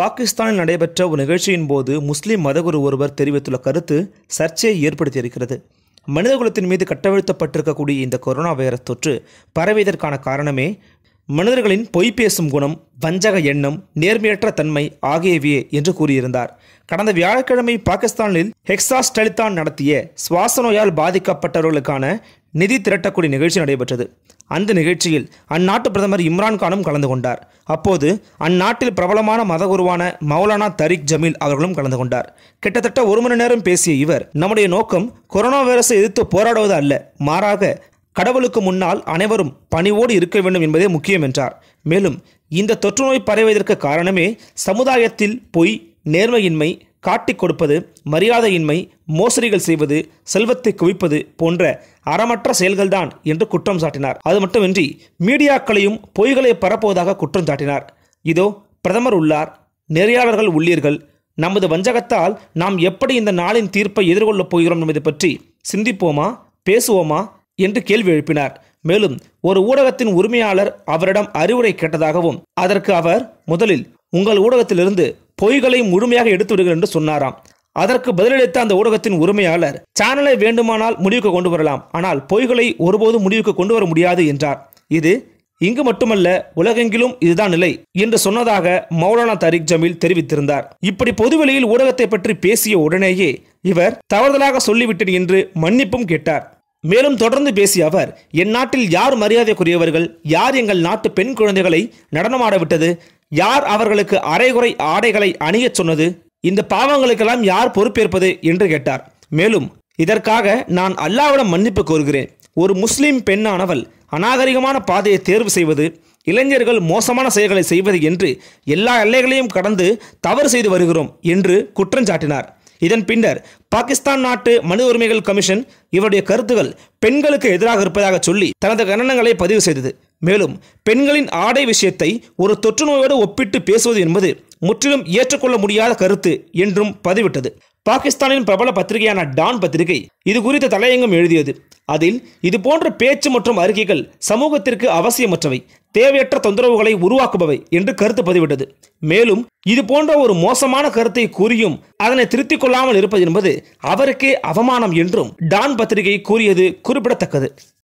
பாகிஸ்தானில் நடைபெற்ற ஒரு நிகழ்ச்சியின் போது முஸ்லீம் மதகுரு ஒருவர் தெரிவித்துள்ள கருத்து சர்ச்சையை ஏற்படுத்தியிருக்கிறது மனிதகுலத்தின் மீது கட்டவிழ்த்தப்பட்டிருக்கக்கூடிய இந்த கொரோனா வைரஸ் தொற்று பரவியதற்கான காரணமே மனிதர்களின் பொய் பேசும் குணம் வஞ்சக எண்ணம் நேர்மையற்ற தன்மை ஆகியவையே என்று கூறியிருந்தார் கடந்த வியாழக்கிழமை பாகிஸ்தானில் ஹெக்ஸாஸ்டலித்தான் நடத்திய சுவாச நோயால் பாதிக்கப்பட்டவர்களுக்கான நிதி திரட்டக்கூடிய நிகழ்ச்சி நடைபெற்றது அந்த நிகழ்ச்சியில் அந்நாட்டு பிரதமர் இம்ரான்கானும் கலந்து கொண்டார் அப்போது அந்நாட்டில் பிரபலமான மதகுருவான மௌலானா தரிக் ஜமீல் அவர்களும் கலந்து கொண்டார் கிட்டத்தட்ட ஒரு மணி நேரம் பேசிய இவர் நம்முடைய நோக்கம் கொரோனா வைரஸை எதிர்த்து போராடுவது அல்ல மாறாக கடவுளுக்கு முன்னால் அனைவரும் பணிவோடு இருக்க வேண்டும் என்பதே முக்கியம் என்றார் மேலும் இந்த தொற்றுநோய் பரவுவதற்கு காரணமே சமுதாயத்தில் பொய் நேர்மையின்மை காட்டிக் கொடுப்பது மரியாதையின்மை மோசடிகள் செய்வது செல்வத்தை குவிப்பது போன்ற அறமற்ற செயல்கள்தான் என்று குற்றம் சாட்டினார் அது மட்டுமின்றி மீடியாக்களையும் பொய்களை பரப்புவதாக குற்றம் சாட்டினார் இதோ பிரதமர் உள்ளார் நெறியாளர்கள் உள்ளீர்கள் நமது வஞ்சகத்தால் நாம் எப்படி இந்த நாளின் தீர்ப்பை எதிர்கொள்ளப் போகிறோம் என்பதை பற்றி சிந்திப்போமா பேசுவோமா என்று கேள்வி எழுப்பினார் மேலும் ஒரு ஊடகத்தின் உரிமையாளர் அவரிடம் அறிவுரை கேட்டதாகவும் அதற்கு அவர் முதலில் உங்கள் ஊடகத்திலிருந்து பொய்களை முழுமையாக எடுத்து விடுகிறேன் என்று சொன்னாராம் அதற்கு பதிலளித்த அந்த ஊடகத்தின் உரிமையாளர் சேனலை வேண்டுமானால் முடிவுக்கு கொண்டு வரலாம் ஆனால் பொய்களை ஒருபோதும் முடிவுக்கு கொண்டு வர முடியாது என்றார் இது இங்கு மட்டுமல்ல உலகெங்கிலும் இதுதான் நிலை என்று சொன்னதாக மௌலானா தரிக் ஜமீல் தெரிவித்திருந்தார் இப்படி பொதுவெளியில் ஊடகத்தை பற்றி பேசிய உடனேயே இவர் தவறுதலாக சொல்லிவிட்டேன் என்று மன்னிப்பும் கேட்டார் மேலும் தொடர்ந்து பேசிய அவர் என் நாட்டில் யார் மரியாதைக்குரியவர்கள் யார் எங்கள் நாட்டு பெண் குழந்தைகளை நடனமாட விட்டது யார் அவர்களுக்கு அரைகுறை ஆடைகளை அணியச் சொன்னது இந்த பாவங்களுக்கெல்லாம் யார் பொறுப்பேற்பது என்று கேட்டார் மேலும் இதற்காக நான் அல்லாவிடம் மன்னிப்பு கோருகிறேன் ஒரு முஸ்லிம் பெண்ணானவள் அநாகரிகமான பாதையை தேர்வு செய்வது இளைஞர்கள் மோசமான செயல்களை செய்வது என்று எல்லா எல்லைகளையும் கடந்து தவறு செய்து வருகிறோம் என்று குற்றஞ்சாட்டினார் இதன் பின்னர் பாகிஸ்தான் நாட்டு மனித உரிமைகள் கமிஷன் இவருடைய கருத்துகள் பெண்களுக்கு எதிராக இருப்பதாக சொல்லி தனது கண்டனங்களை பதிவு செய்தது மேலும் பெண்களின் ஆடை விஷயத்தை ஒரு தொற்று நோயோடு ஒப்பிட்டு பேசுவது என்பது முற்றிலும் ஏற்றுக்கொள்ள முடியாத கருத்து என்றும் பதிவிட்டது பாகிஸ்தானின் பிரபல பத்திரிகையான டான் பத்திரிகை இது குறித்த தலையங்கம் எழுதியது அதில் இது போன்ற பேச்சு மற்றும் அறிக்கைகள் சமூகத்திற்கு அவசியமற்றவை தேவையற்ற தொந்தரவுகளை உருவாக்குபவை என்று கருத்து பதிவிட்டது மேலும் இது போன்ற ஒரு மோசமான கருத்தை கூறியும் அதனை திருத்திக் கொள்ளாமல் இருப்பது என்பது அவருக்கே அவமானம் என்றும் டான் பத்திரிகை கூறியது குறிப்பிடத்தக்கது